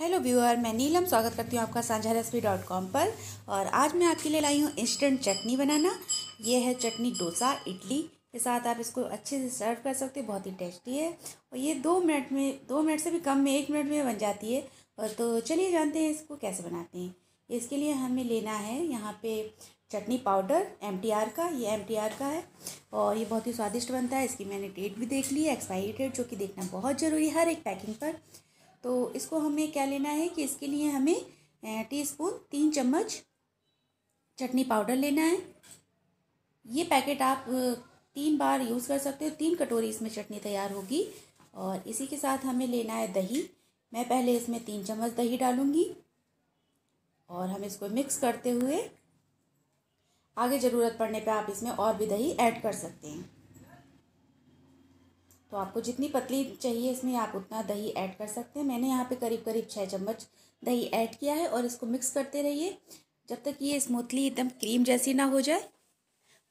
hello viewer मैं नीलम स्वागत करती हूँ आपका सांझा रेसिपी डॉट कॉम पर और आज मैं आपके लिए लाई हूँ इंस्टेंट चटनी बनाना ये है चटनी डोसा इडली के साथ आप इसको अच्छे से सर्व कर सकते हैं बहुत ही टेस्टी है और ये दो मिनट में दो मिनट से भी कम में एक मिनट में बन जाती है और तो चलिए जानते हैं इसको कैसे बनाते हैं इसके लिए हमें लेना है यहाँ पे चटनी पाउडर एम का ये एम का है और ये बहुत ही स्वादिष्ट बनता है इसकी मैंने डेट भी देख ली है एक्सपायरी डेट जो कि देखना बहुत ज़रूरी है हर एक पैकिंग पर तो इसको हमें क्या लेना है कि इसके लिए हमें टी स्पून तीन चम्मच चटनी पाउडर लेना है ये पैकेट आप तीन बार यूज़ कर सकते हो तीन कटोरी इसमें चटनी तैयार होगी और इसी के साथ हमें लेना है दही मैं पहले इसमें तीन चम्मच दही डालूँगी और हम इसको मिक्स करते हुए आगे ज़रूरत पड़ने पे आप इसमें और भी दही ऐड कर सकते हैं तो आपको जितनी पतली चाहिए इसमें आप उतना दही ऐड कर सकते हैं मैंने यहाँ पे करीब करीब छः चम्मच दही ऐड किया है और इसको मिक्स करते रहिए जब तक ये स्मूथली एकदम क्रीम जैसी ना हो जाए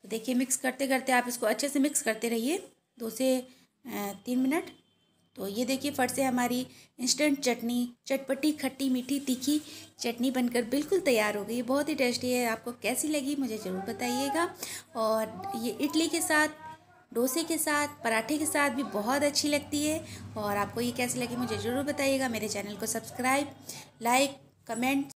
तो देखिए मिक्स करते करते आप इसको अच्छे से मिक्स करते रहिए दो से तीन मिनट तो ये देखिए फट से हमारी इंस्टेंट चटनी चटपटी खट्टी मीठी तीखी चटनी बनकर बिल्कुल तैयार हो गई बहुत ही टेस्टी है आपको कैसी लगी मुझे ज़रूर बताइएगा और ये इडली के साथ डोसे के साथ पराठे के साथ भी बहुत अच्छी लगती है और आपको ये कैसी लगी मुझे ज़रूर बताइएगा मेरे चैनल को सब्सक्राइब लाइक कमेंट